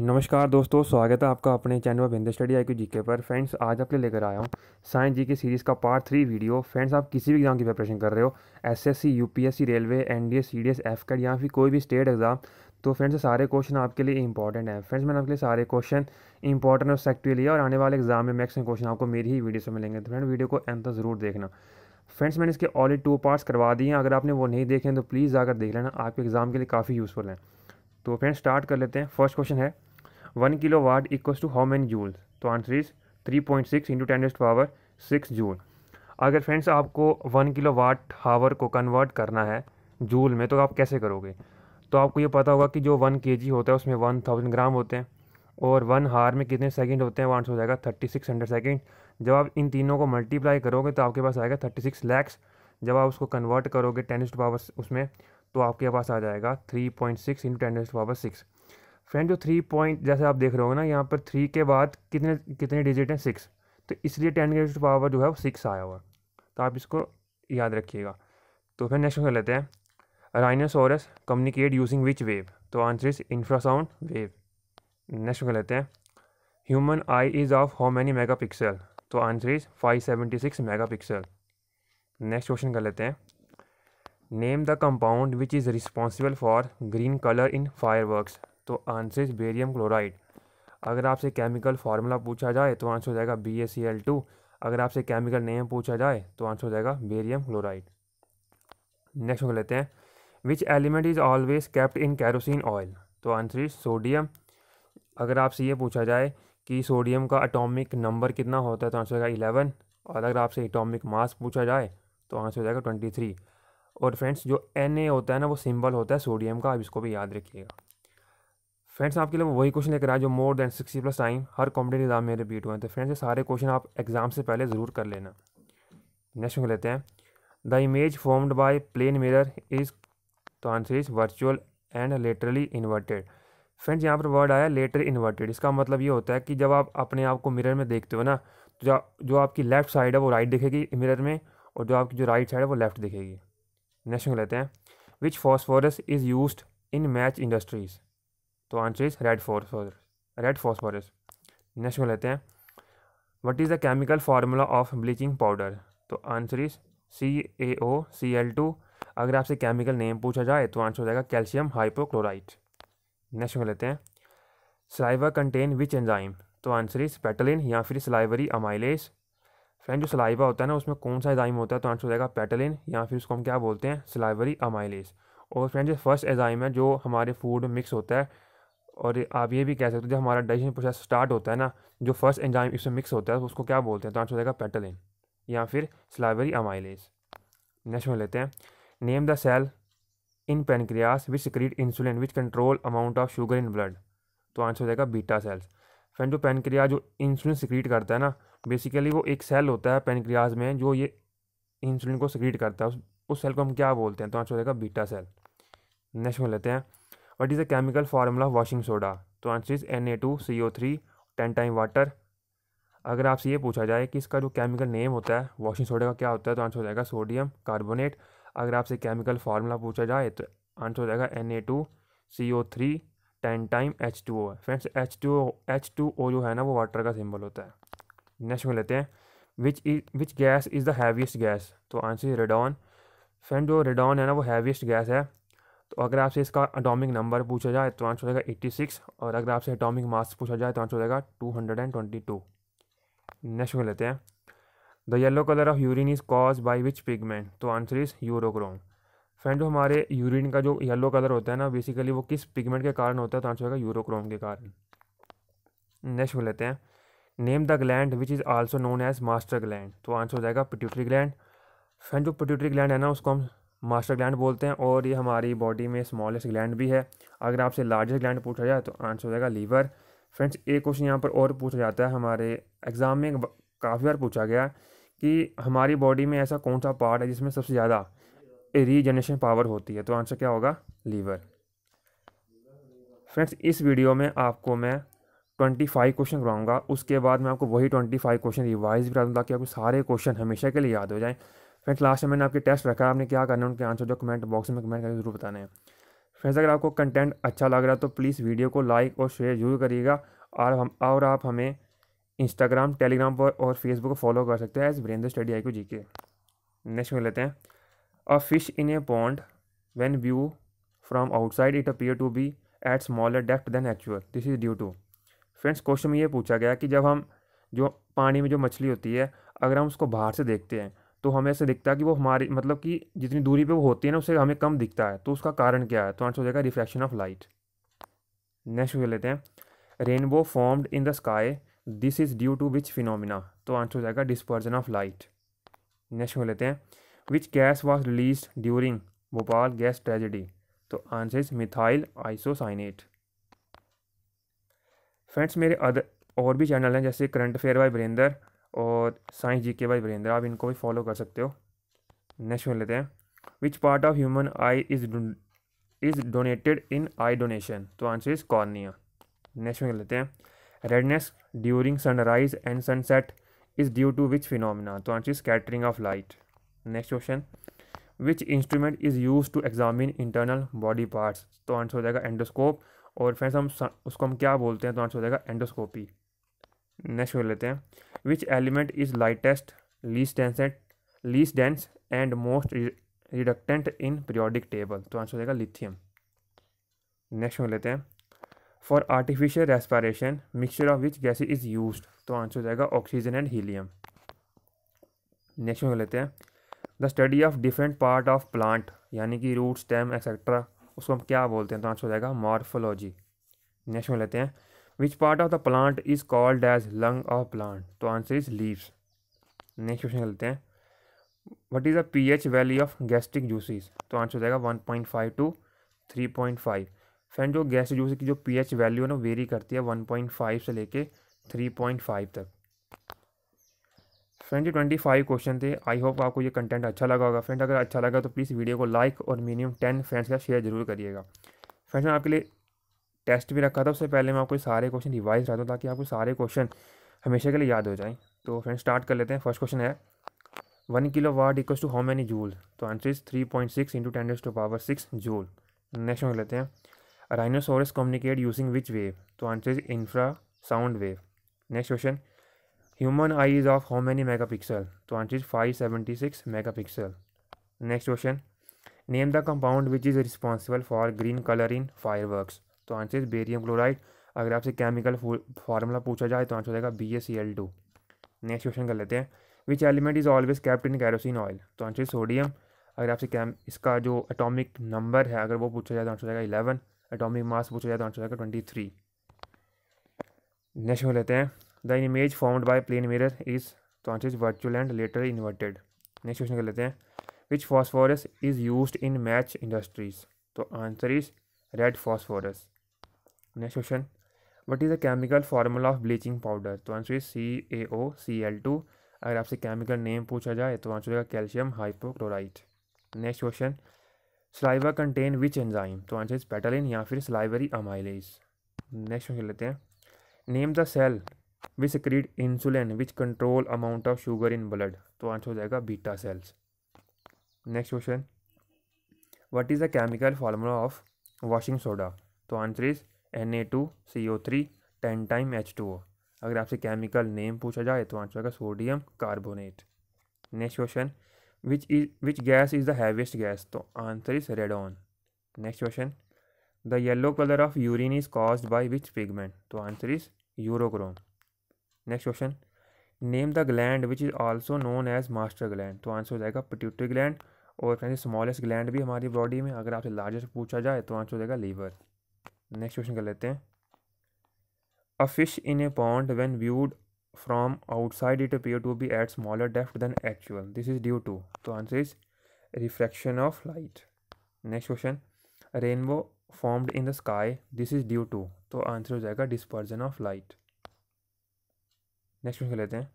नमस्कार दोस्तों स्वागत है आपका अपने चैनल पर Binder study I Q GK पर फ्रेंड्स आज आपके लेकर आया हूँ साइंस जी के सीरीज़ का पार्ट थ्री वीडियो फ्रेंड्स आप किसी भी एग्जाम की प्रिपरेशन कर रहे हो SSC UPSC railway NDA CDS AFCAT या फिर कोई भी स्टेट एग्ज़ाम तो फ्रेंड्स सारे क्वेश्चन आपके लिए इंपॉर्टेंट है फ्रेंड्स मैंने आपके लिए सारे क्वेश्चन इंपॉर्टेंट और सेक्टिव लिए और आने वाले एग्जाम में मैक्सिमम क्वेश्चन आपको मेरी ही वीडियो से मिलेंगे तो फ्रेंड वीडियो को एंड जरूर देखना फ्रेंड्स मैंने इसके ऑलरेडी टू पार्ट्स करवा दिए हैं अगर आपने वो नहीं देखे तो प्लीज़ आकर देख लेना आपके एग्जाम के लिए काफ़ी यूज़फुल हैं तो फ्रेंड्स स्टार्ट कर लेते हैं फर्स्ट क्वेश्चन है one kilo watt equal to how many joule तो answer is three point six into ten power six joule अगर फ्रेंड्स आपको वन किलो वाट हावर को कन्वर्ट करना है जूल में तो आप कैसे करोगे तो आपको ये पता होगा कि जो वन के होता है उसमें वन थाउजेंड ग्राम होते हैं और वन हार में कितने सेकंड होते हैं वो आंसर हो जाएगा थर्टी सिक्स हंड्रेड सेकेंड जब आप इन तीनों को मल्टीप्लाई करोगे तो आपके पास आएगा थर्टी सिक्स लैक्स जब आप उसको कन्वर्ट करोगे टेन पावर उसमें तो आपके पास आ जाएगा three point six into ten power six friend जो थ्री पॉइंट जैसे आप देख रहे हो ना यहाँ पर थ्री के बाद कितने कितने डिजिट हैं सिक्स तो इसलिए टेन के पावर जो है वो सिक्स आया हुआ तो आप इसको याद रखिएगा तो फिर नेक्स्ट तो तो कर लेते हैं rhinoceros communicate using which wave तो answer is infrasound wave next कर लेते हैं human eye is of how many mega pixel तो answer is five seventy six mega pixel next question कर लेते हैं name the compound which is responsible for green colour in fire works तो answer is barium chloride अगर आपसे chemical formula पूछा जाए तो आंसर हो जाएगा B S C L two अगर आपसे केमिकल नेम पूछा जाए तो आंसर हो जाएगा बेरियम क्लोराइड नेक्स्ट को लेते हैं which element is always kept in kerosene oil तो आंसर इज सोडियम अगर आपसे ये पूछा जाए कि सोडियम का अटोमिक नंबर कितना होता है तो आंसर हो जाएगा इलेवन और अगर आपसे अटोमिक मास पूछा जाए तो आंसर हो जाएगा ट्वेंटी थ्री और फ्रेंड्स जो एन ए होता है ना वो सिंबल होता है सोडियम का आप इसको भी याद रखिएगा फ्रेंड्स आपके लिए वही क्वेश्चन लेकर आया जो more than sixty plus time हर कॉम्पिटेटिव एग्जाम में रिपीट हुए हैं तो फ्रेंड्स ये सारे क्वेश्चन आप एग्जाम से पहले ज़रूर कर लेना नेक्स्ट क्वेश्चन लेते हैं the image formed by plane mirror is तो answer is virtual and laterally inverted friends यहाँ पर वर्ड आया लेटर इन्वर्टेड इसका मतलब ये होता है कि जब आप अपने आप को मिरर में देखते हो ना तो जो आपकी लेफ्ट साइड है वो राइट दिखेगी मिरर में और जो आपकी जो राइट साइड है वो लेफ्ट दिखेगी नेक्स्ट लेते हैं which phosphorus is use in match industries तो answer is red phosphorus red phosphorus next को लेते हैं what is the chemical formula of bleaching powder तो answer is C A O C L two अगर आपसे chemical name पूछा जाए तो आंसर हो जाएगा कैल्शियम हाइपोक्लोराइट नेक्स्ट को लेते हैं सलाइवा कंटेन विच एंजाइम तो आंसर इज पेटलिन या फिर सलाइवरी अमाइलेस फ्रेंड जो सलाइवा होता है ना उसमें कौन सा एजाइम होता है तो आंसर हो जाएगा पेटलिन या फिर उसको हम क्या बोलते हैं सलाइवरी अमाइलेस और फ्रेंड जो फर्स्ट एजाइम है जो हमारे फूड में मिक्स होता है और आप ये भी कह सकते हो जब हमारा डाइजेशन प्रोसेस स्टार्ट होता है ना जो फर्स्ट एंजाइम इसमें मिक्स होता है तो उसको क्या बोलते हैं तो आंसर हो जाएगा पेटलिन या फिर स्लाइवरी अमाइलेज नेक्स्ट में लेते हैं name the cell in pancreas which secrete insulin which control amount of sugar in blood तो आंसर हो जाएगा बीटा सेल्स फ्रेंड जो पेनक्रिया जो इंसुलिन सिक्रीट करता है ना बेसिकली वो एक सेल होता है पेनक्रियाज में जो ये इंसुलिन को सिक्रीट करता है उस उस सेल को हम क्या बोलते हैं तो आंसर हो जाएगा बीटा सेल नेक्स्ट में लेते हैं what is the chemical formula washing soda तो answer is N A two C O three ten time water अगर आपसे ये पूछा जाए कि इसका जो केमिकल नेम होता है वॉशिंग सोडा का क्या होता है तो आंसर हो जाएगा सोडियम कार्बोनेट अगर आपसे केमिकल फार्मूला पूछा जाए तो आंसर हो जाएगा N A two C O three ten time H two O friends H two O H two O जो है ना वो वाटर का सिंबल होता है नेक्स्ट में लेते हैं which is which gas is the heaviest gas तो आंसर रेडॉन फ्रेंड जो रेडॉन है ना वो हैवीस्ट गैस है तो अगर आपसे इसका अटोमिक नंबर पूछा जाए तो आंसर हो जाएगा एट्टी सिक्स और अगर आपसे अटोमिक मास पूछा जाए तो आंसर हो जाएगा two hundred and twenty two next को लेते हैं the yellow colour of urine is cause by which pigment तो आंसर इज़ यूरोक्रोम फ्रेंड जो हमारे यूरिन का जो येलो कलर होता है ना बेसिकली वो किस पिगमेंट के कारण होता है तो आंसर होगा यूरोक्रोम के कारण नेक्स्ट को लेते हैं name the gland which is also known as master gland तो आंसर हो जाएगा पिट्यूटरी ग्लैंड फ्रेंड जो पिट्यूटरी ग्लैंड है ना उसको हम मास्टर ग्लैंड बोलते हैं और ये हमारी बॉडी में स्मॉलेस्ट ग्लैंड भी है अगर आपसे लार्जेस्ट ग्लैंड पूछा जाए तो आंसर हो जाएगा लीवर फ्रेंड्स एक क्वेश्चन यहाँ पर और पूछा जाता है हमारे एग्ज़ाम में काफ़ी बार पूछा गया कि हमारी बॉडी में ऐसा कौन सा पार्ट है जिसमें सबसे ज़्यादा रीजनरेशन पावर होती है तो आंसर क्या होगा लीवर फ्रेंड्स इस वीडियो में आपको मैं ट्वेंटी फाइव क्वेश्चन कराऊंगा उसके बाद मैं आपको वही ट्वेंटी फाइव क्वेश्चन रिवाइज भी करा दूँगा ताकि आपको सारे क्वेश्चन हमेशा के लिए याद हो जाएं फ्रेंड्स लास्ट में मैंने आपके टेस्ट रखा है आपने क्या करना है उनके आंसर जो कमेंट बॉक्स में कमेंट करके जरूर बताने हैं फ्रेंड्स अगर आपको कंटेंट अच्छा लग रहा है तो प्लीज़ वीडियो को लाइक और शेयर जरूर करिएगा और हम और आप हमें इंस्टाग्राम टेलीग्राम पर और फेसबुक पर फॉलो कर सकते हैं एज वीरेंद्र स्टडी आई को जी के नेक्स्ट में लेते हैं a fish in a pond when view from outside it appear to be at smaller depth than actual this is due to friends question में ये पूछा गया कि जब हम जो पानी में जो मछली होती है अगर हम उसको बाहर से देखते हैं तो हमें ऐसे दिखता है कि वो हमारी मतलब कि जितनी दूरी पे वो होती है ना उससे हमें कम दिखता है तो उसका कारण क्या है तो आंसर हो जाएगा reflection of light next question लेते हैं rainbow formed in the sky this is due to which phenomena तो आंसर हो जाएगा dispersion of light next question लेते हैं which gas was release during Bhopal gas tragedy तो answer is methyl isocyanate friends मेरे other और भी चैनल हैं जैसे करंट अफेयर बाय वीरेंद्र और साइंस जी के भाई वीरेंद्र आप इनको भी फॉलो कर सकते हो नेक्स्ट लेते हैं which part of human eye is is donated in eye donation तो आंसर इज कॉर्निया नेक्स्ट में लेते हैं redness during sunrise and sunset is due to which phenomena तो answer is scattering of light next question which instrument is use to examine internal body parts तो answer हो जाएगा endoscope और friends हम उसको हम क्या बोलते हैं तो आंसर हो जाएगा एंडोस्कोपी नेक्स्ट कर लेते हैं which element is lightest least dense least dense and most reductant in periodic table तो आंसर हो जाएगा लिथियम नेक्स्ट में लेते हैं for artificial respiration mixture of which gases is use तो आंसर हो जाएगा ऑक्सीजन एंड हीलियम नेक्स्ट में लेते हैं the study of different part of plant यानी कि रूट स्टेम एक्सेट्रा उसको हम क्या बोलते हैं तो आंसर हो जाएगा मॉर्फोलॉजी नेक्स्ट में लेते हैं which part of the plant is called as lung of plant तो answer is leaves next question चलते हैं what is the P H value of gastric juices तो आंसर हो जाएगा one point five to three point five friend जो gastric juice की जो P H value है ना वेरी करती है वन पॉइंट फाइव से लेके थ्री पॉइंट फाइव तक फ्रेंड जो ट्वेंटी फाइव क्वेश्चन थे आई होप आपको ये कंटेंट अच्छा लगा होगा फ्रेंड अगर अच्छा लगा तो प्लीज़ वीडियो को लाइक और मिनिमम टेन फ्रेंड्स का शेयर जरूर करिएगा फ्रेंड्स मैं आपके लिए टेस्ट भी रखा था उससे पहले मैं आपको सारे क्वेश्चन रिवाइज रहता हूँ ताकि आपको सारे क्वेश्चन हमेशा के लिए याद हो जाएं तो फ्रेंड स्टार्ट कर लेते हैं फर्स्ट क्वेश्चन है one kilo watt equals to how many joule तो answer is three point six into ten to power six joule next question लेते हैं rhinoceros communicate using which wave तो answer is infrasound wave next question human eye is of how many mega pixel तो answer is five seventy six mega pixel next question name the compound which is responsible for green colour in fire works तो answer is barium chloride अगर आपसे chemical formula पूछा जाए तो answer हो जाएगा B S C L two next question कर लेते हैं which element is always kept in kerosene oil तो आंसर इज सोडियम अगर आपसे कैम इसका जो एटॉमिक नंबर है अगर वो पूछा जाए तो आंसर हो जाएगा इलेवन एटॉमिक मास पूछा जाए तो आंसर हो जाएगा ट्वेंटी थ्री नेक्स्ट लेते हैं the image formed by plane mirror is तो answer is virtual and later inverted next question कर लेते हैं which phosphorus is use in match industries तो answer is red phosphorus next question what is the chemical formula of bleaching powder तो answer is C A O C L two अगर आपसे chemical name पूछा जाए तो answer होगा calcium hypochlorite next question saliva contain which enzyme तो answer is ptyalin या फिर स्लाइवरी अमाइलेज नेक्स्ट क्वेश्चन लेते हैं name the cell which secrete insulin which control amount of sugar in blood तो आंसर हो जाएगा beta cells next question what is the chemical formula of washing soda तो answer is N A two C O three ten time H two O अगर आपसे chemical name पूछा जाए तो answer होगा sodium carbonate next question which is which gas is the heaviest gas तो answer is radon next question the yellow colour of urine is cause by which pigment तो answer is urochrome next question name the gland which is also known as master gland तो answer हो जाएगा pituitary gland और friends smallest gland भी हमारी body में अगर आपसे लार्जेस्ट पूछा जाए तो आंसर हो जाएगा लीवर नेक्स्ट क्वेश्चन कर लेते हैं a fish in a pond when viewed from outside it appear to be at smaller depth than actual this is due to तो answer is refraction of light next question rainbow formed in the sky this is due to तो answer हो जाएगा dispersion of light next question लेते हैं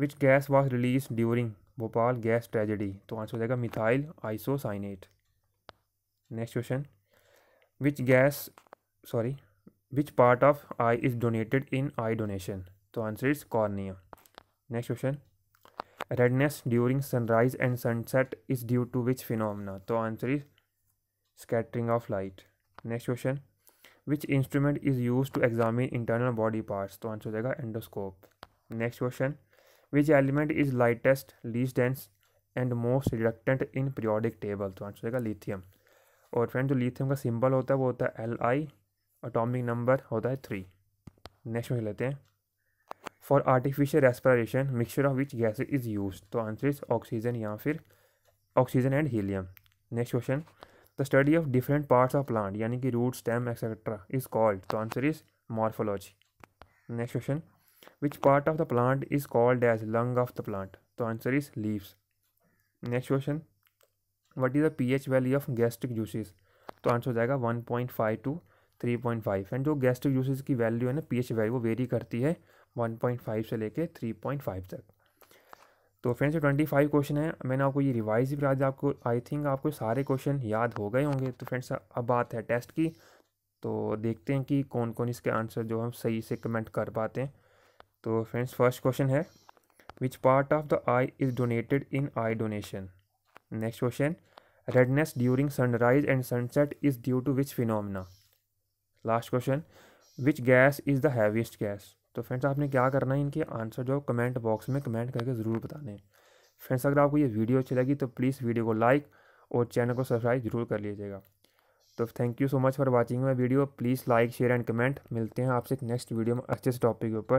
which gas was release during Bhopal gas tragedy तो answer हो जाएगा methyl isocyanate next question which gas sorry which part of eye is donated in eye donation तो answer is cornea next question redness during sunrise and sunset is due to which phenomena तो answer is scattering of light next question which instrument is use to examine internal body parts तो answer हो जाएगा endoscope next question which element is lightest least dense and most reductant in periodic table तो answer हो जाएगा lithium और friend जो lithium का symbol होता है वो होता है एल आई अटोमिक नंबर होता है थ्री नेक्स्ट में लेते हैं for artificial respiration mixture of which gases is use तो आंसर इज ऑक्सीजन या फिर oxygen and helium next question the study of different parts of plant यानी कि root stem etcetera is called तो answer is morphology next question which part of the plant is called as lung of the plant तो answer is leaves next question what is the P H value of gastric juices तो answer हो जाएगा one point five to three point five and जो gastric juices की value है ना P H value वो vary करती है वन पॉइंट फाइव से लेके थ्री पॉइंट फाइव तक तो फ्रेंड्स ट्वेंटी फाइव क्वेश्चन है मैंने आपको ये रिवाइज भी दिया आपको आई थिंक आपको सारे क्वेश्चन याद हो गए होंगे तो फ्रेंड्स अब बात है टेस्ट की तो देखते हैं कि कौन कौन इसके आंसर जो हम सही से कमेंट कर पाते हैं तो फ्रेंड्स फर्स्ट क्वेश्चन है which part of the eye is donated in eye donation next question redness during sunrise and sunset is due to which phenomena last question which gas is the heaviest gas तो friends आपने क्या करना है इनके answer जो comment box में comment करके ज़रूर बताने हैं फ्रेंड्स अगर आपको ये वीडियो अच्छी लगी तो प्लीज़ वीडियो को लाइक और चैनल को सब्सक्राइब जरूर कर लीजिएगा तो thank you so much for watching my video please like share and comment मिलते हैं आपसे नेक्स्ट वीडियो में अच्छे से टॉपिक के ऊपर